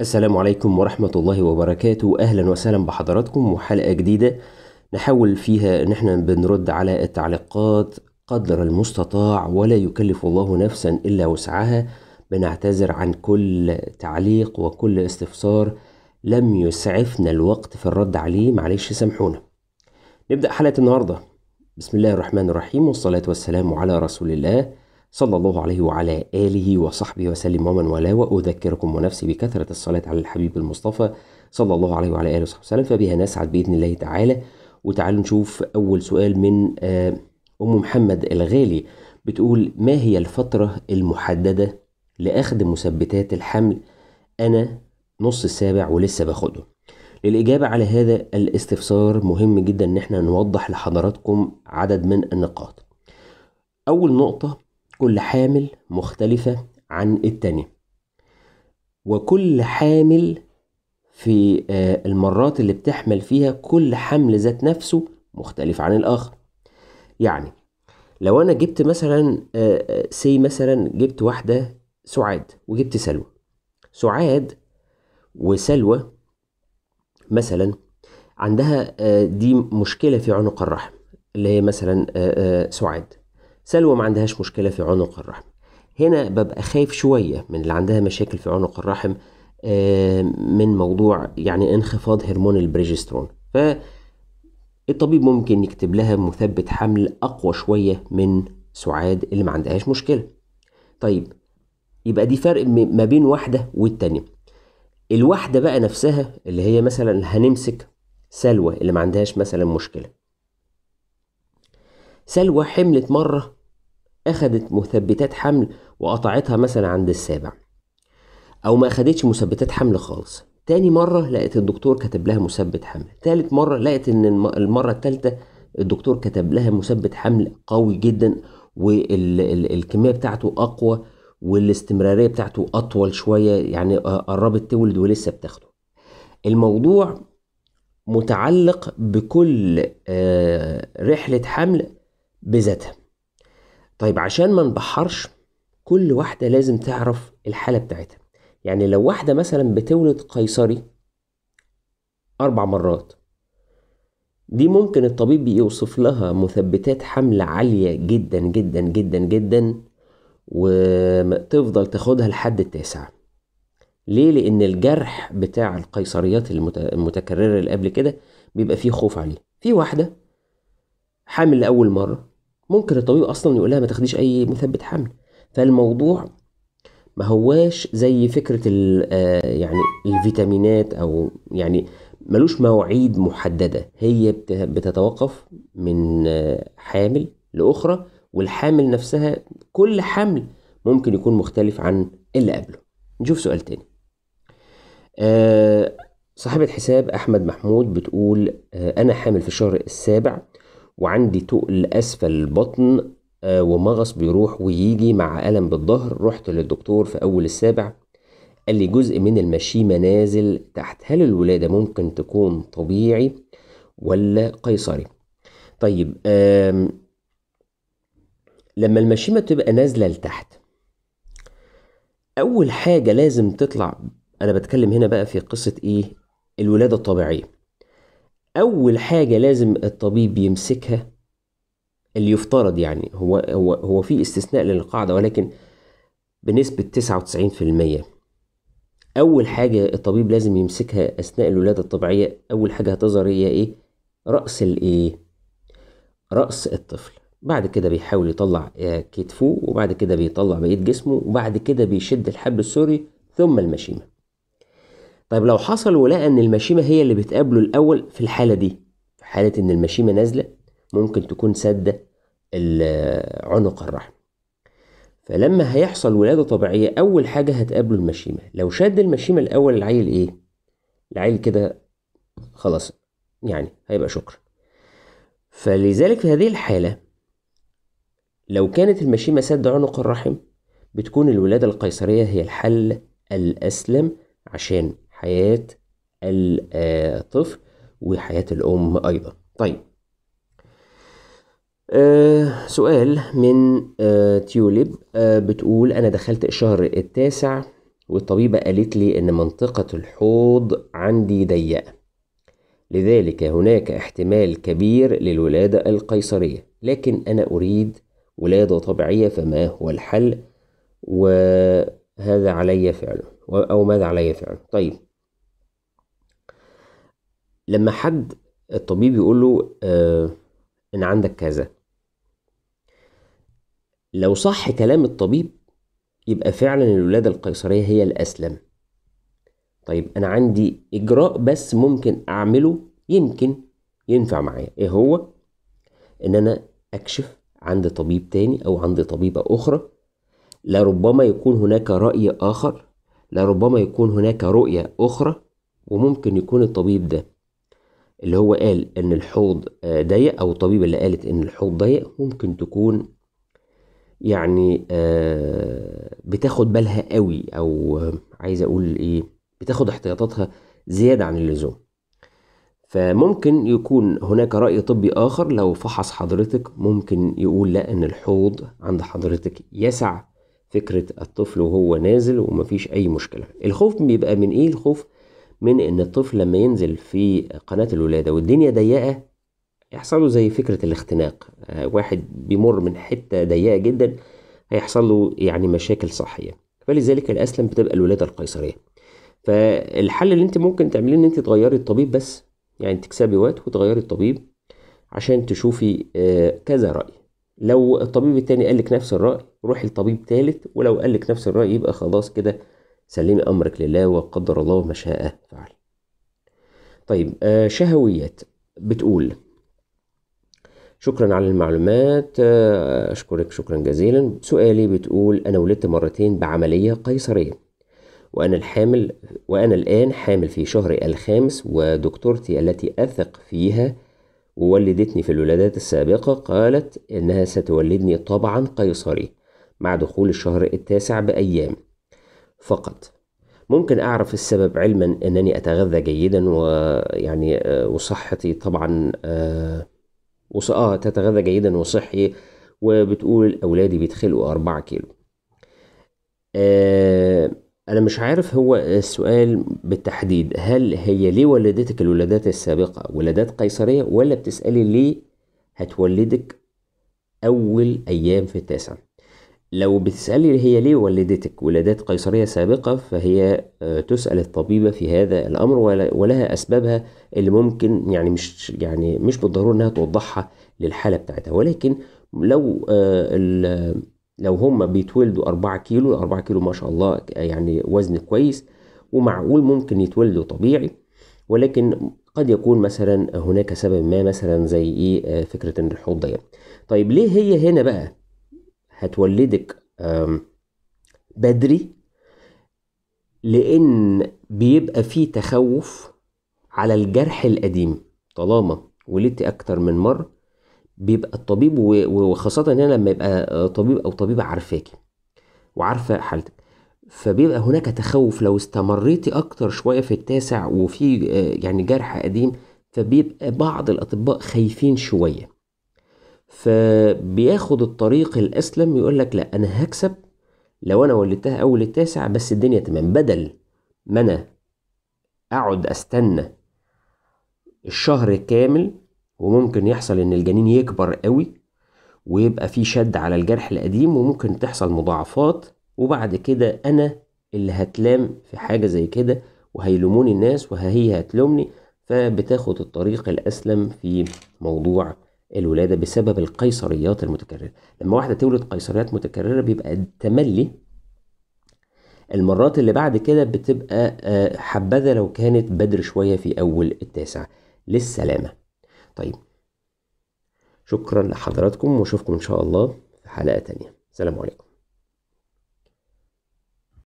السلام عليكم ورحمة الله وبركاته أهلا وسهلا بحضراتكم وحلقة جديدة نحاول فيها إن احنا بنرد على التعليقات قدر المستطاع ولا يكلف الله نفسا إلا وسعها بنعتذر عن كل تعليق وكل استفسار لم يسعفنا الوقت في الرد عليه معلش سامحونا نبدأ حلقة النهاردة بسم الله الرحمن الرحيم والصلاة والسلام على رسول الله صلى الله عليه وعلى آله وصحبه وسلم ومن والاه وأذكركم ونفسي بكثرة الصلاة على الحبيب المصطفى صلى الله عليه وعلى آله وصحبه وسلم فبها نسعد بإذن الله تعالى وتعالوا نشوف أول سؤال من آه، أم محمد الغالي بتقول ما هي الفترة المحددة لأخذ مثبتات الحمل أنا نص السابع ولسه باخده للإجابة على هذا الاستفسار مهم جدا إن احنا نوضح لحضراتكم عدد من النقاط أول نقطة كل حامل مختلفة عن التانية وكل حامل في آه، المرات اللي بتحمل فيها كل حمل ذات نفسه مختلف عن الآخر يعني لو أنا جبت مثلا سي آه، آه، مثلا جبت واحدة سعاد وجبت سلوى سعاد وسلوى مثلا عندها دي مشكلة في عنق الرحم اللي هي مثلا سعاد سلوى ما عندهاش مشكلة في عنق الرحم هنا ببقى خايف شوية من اللي عندها مشاكل في عنق الرحم آه، من موضوع يعني انخفاض هرمون البريجسترون ف الطبيب ممكن يكتب لها مثبت حمل أقوى شوية من سعاد اللي ما عندهاش مشكلة طيب يبقى دي فرق ما بين واحدة والتانية الواحدة بقى نفسها اللي هي مثلا هنمسك سلوى اللي ما عندهاش مثلا مشكلة سلوى حملت مرة أخدت مثبتات حمل وقطعتها مثلا عند السابع أو ما أخدتش مثبتات حمل خالص تاني مرة لقت الدكتور كتب لها مثبت حمل تالت مرة لقت إن المرة التالتة الدكتور كتب لها مثبت حمل قوي جدا والكمية بتاعته أقوى والاستمرارية بتاعته أطول شوية يعني قربت تولد ولسه بتاخده الموضوع متعلق بكل آه، رحلة حمل بذاتها طيب عشان ما نبحرش كل واحدة لازم تعرف الحالة بتاعتها يعني لو واحدة مثلا بتولد قيصري أربع مرات دي ممكن الطبيب بيوصف لها مثبتات حمل عالية جدا جدا جدا جدا وتفضل تاخدها لحد التاسع ليه؟ لأن الجرح بتاع القيصريات المتكررة اللي قبل كده بيبقى فيه خوف عليه في واحدة حامل لأول مرة ممكن الطبيب اصلا يقول لها ما تاخديش اي مثبت حمل فالموضوع ما هواش زي فكره آه، يعني الفيتامينات او يعني ملوش مواعيد محدده هي بتتوقف من آه، حامل لاخرى والحامل نفسها كل حمل ممكن يكون مختلف عن اللي قبله نشوف سؤال تاني آه، صاحبة حساب أحمد محمود بتقول أنا حامل في الشهر السابع وعندي تقل أسفل البطن آه، ومغص بيروح ويجي مع ألم بالظهر رحت للدكتور في أول السابع قال لي جزء من المشيمة نازل تحت هل الولادة ممكن تكون طبيعي ولا قيصري طيب لما المشيمة تبقى نازلة لتحت أول حاجة لازم تطلع أنا بتكلم هنا بقى في قصة إيه الولادة الطبيعية اول حاجه لازم الطبيب يمسكها اللي يفترض يعني هو هو هو في استثناء للقاعده ولكن بنسبه 99% اول حاجه الطبيب لازم يمسكها اثناء الولاده الطبيعيه اول حاجه هتظهر هي ايه راس الايه راس الطفل بعد كده بيحاول يطلع آه، كتفه وبعد كده بيطلع بقيه جسمه وبعد كده بيشد الحبل السوري ثم المشيمه طيب لو حصل ولقى ان المشيمه هي اللي بتقابله الاول في الحاله دي في حاله ان المشيمه نازله ممكن تكون ساده عنق الرحم فلما هيحصل ولاده طبيعيه اول حاجه هتقابله المشيمه لو شد المشيمه الاول العيل ايه العيل كده خلاص يعني هيبقى شكرا فلذلك في هذه الحاله لو كانت المشيمه سد عنق الرحم بتكون الولاده القيصريه هي الحل الاسلم عشان حياة الطفل آه، وحياة الأم أيضا طيب آه سؤال من آه تيوليب آه بتقول أنا دخلت الشهر التاسع والطبيبة قالت لي إن منطقة الحوض عندي ضيقة لذلك هناك احتمال كبير للولادة القيصرية لكن أنا أريد ولادة طبيعية فما هو الحل وهذا علي فعله أو ماذا علي فعله طيب لما حد الطبيب يقول له آه ان عندك كذا لو صح كلام الطبيب يبقى فعلا الولادة القيصرية هي الأسلم طيب أنا عندي إجراء بس ممكن أعمله يمكن ينفع معايا إيه هو؟ إن أنا أكشف عند طبيب تاني أو عند طبيبة أخرى لربما يكون هناك رأي آخر لربما يكون هناك رؤية أخرى وممكن يكون الطبيب ده اللي هو قال ان الحوض آه، ضيق او الطبيبه اللي قالت ان الحوض ضيق ممكن تكون يعني آه، بتاخد بالها قوي او آه، عايز اقول ايه بتاخد احتياطاتها زياده عن اللزوم فممكن يكون هناك رأي طبي آخر لو فحص حضرتك ممكن يقول لا إن الحوض عند حضرتك يسع فكرة الطفل وهو نازل ومفيش أي مشكلة الخوف بيبقى من إيه الخوف من ان الطفل لما ينزل في قناه الولاده والدنيا ضيقه يحصل له زي فكره الاختناق آه، واحد بيمر من حته ضيقه جدا هيحصل له يعني مشاكل صحيه فلذلك الاسلم بتبقى الولاده القيصريه فالحل اللي انت ممكن تعمليه ان انت تغيري الطبيب بس يعني تكسبي وقت وتغيري الطبيب عشان تشوفي آه، كذا راي لو الطبيب التاني قالك نفس الراي روحي لطبيب تالت ولو قالك نفس الراي يبقى خلاص كده سلمي أمرك لله وقدر الله ما شاء فعل طيب آه، شهويات بتقول شكرا على المعلومات آه، أشكرك شكرا جزيلا سؤالي بتقول أنا ولدت مرتين بعملية قيصرية وأنا الحامل وأنا الآن حامل في شهري الخامس ودكتورتي التي أثق فيها وولدتني في الولادات السابقة قالت إنها ستولدني طبعا قيصري مع دخول الشهر التاسع بأيام فقط ممكن أعرف السبب علما أنني أتغذى جيدا ويعني آه، وصحتي طبعا آه،, آه تتغذى جيدا وصحي وبتقول أولادي بيتخلقوا أربعة كيلو آه أنا مش عارف هو السؤال بالتحديد هل هي ليه ولدتك الولادات السابقة ولادات قيصرية ولا بتسألي ليه هتولدك أول أيام في التاسع لو بتسألي هي ليه ولدتك ولادات قيصرية سابقة فهي آه، تسأل الطبيبة في هذا الأمر ولها أسبابها اللي ممكن يعني مش يعني مش بالضرورة إنها توضحها للحالة بتاعتها ولكن لو آه، لو هما بيتولدوا 4 كيلو 4 كيلو ما شاء الله يعني وزن كويس ومعقول ممكن يتولدوا طبيعي ولكن قد يكون مثلا هناك سبب ما مثلا زي ايه آه، فكره ان الحوض ضيق طيب ليه هي هنا بقى هتولدك بدري لان بيبقى فيه تخوف على الجرح القديم طالما ولدت اكتر من مره بيبقى الطبيب وخاصه هنا لما يبقى طبيب او طبيبه عارفاكي وعارفه حالتك فبيبقى هناك تخوف لو استمريتي اكتر شويه في التاسع وفي آه، يعني جرح قديم فبيبقى بعض الاطباء خايفين شويه فبياخد الطريق الأسلم يقول لك لا أنا هكسب لو أنا وليتها أول التاسع بس الدنيا تمام بدل ما أنا أقعد أستنى الشهر كامل وممكن يحصل إن الجنين يكبر قوي ويبقى في شد على الجرح القديم وممكن تحصل مضاعفات وبعد كده أنا اللي هتلام في حاجة زي كده وهيلوموني الناس وهي هتلومني فبتاخد الطريق الأسلم في موضوع الولادة بسبب القيصريات المتكررة لما واحدة تولد قيصريات متكررة بيبقى التملي المرات اللي بعد كده بتبقى آه، حبذا لو كانت بدر شوية في أول التاسع للسلامة طيب شكرا لحضراتكم واشوفكم إن شاء الله في حلقة تانية سلام عليكم